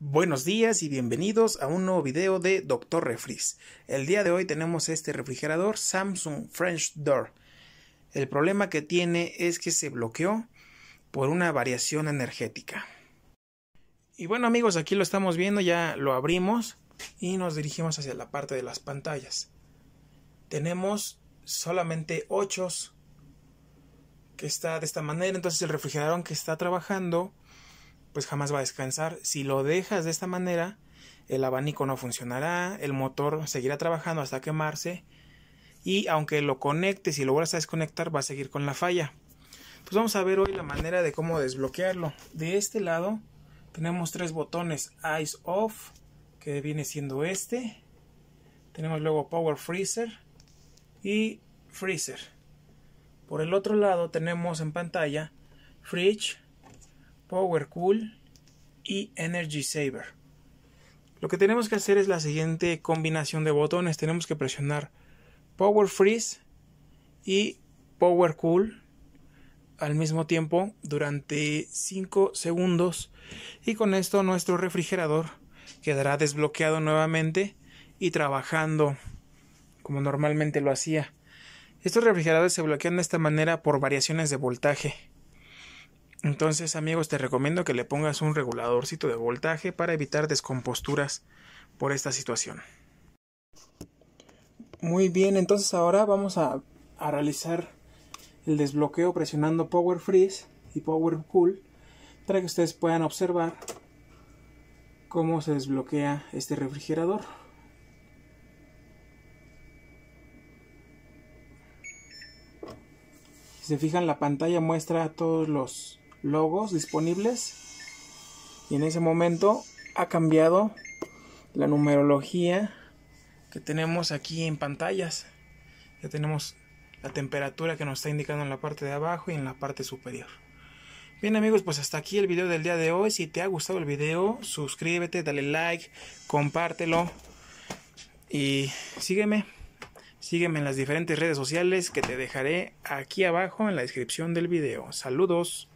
Buenos días y bienvenidos a un nuevo video de Doctor Refris. El día de hoy tenemos este refrigerador Samsung French Door. El problema que tiene es que se bloqueó por una variación energética. Y bueno amigos, aquí lo estamos viendo, ya lo abrimos y nos dirigimos hacia la parte de las pantallas. Tenemos solamente 8 que está de esta manera, entonces el refrigerador que está trabajando pues jamás va a descansar. Si lo dejas de esta manera, el abanico no funcionará, el motor seguirá trabajando hasta quemarse y aunque lo conectes y lo vuelvas a desconectar va a seguir con la falla. Pues vamos a ver hoy la manera de cómo desbloquearlo. De este lado tenemos tres botones Ice Off, que viene siendo este. Tenemos luego Power Freezer y Freezer. Por el otro lado tenemos en pantalla Fridge, Power Cool y Energy Saver. Lo que tenemos que hacer es la siguiente combinación de botones. Tenemos que presionar Power Freeze y Power Cool al mismo tiempo durante 5 segundos y con esto nuestro refrigerador quedará desbloqueado nuevamente y trabajando como normalmente lo hacía. Estos refrigeradores se bloquean de esta manera por variaciones de voltaje. Entonces amigos te recomiendo que le pongas un reguladorcito de voltaje para evitar descomposturas por esta situación. Muy bien, entonces ahora vamos a, realizar el desbloqueo presionando Power Freeze y Power Cool para que ustedes puedan observar cómo se desbloquea este refrigerador. Si se fijan la pantalla muestra todos los logos disponibles y en ese momento ha cambiado la numerología que tenemos aquí en pantallas. Ya tenemos la temperatura que nos está indicando en la parte de abajo y en la parte superior. Bien amigos, pues hasta aquí el video del día de hoy. Si te ha gustado el video, suscríbete, dale like, compártelo y sígueme. Sígueme en las diferentes redes sociales que te dejaré aquí abajo en la descripción del video. Saludos.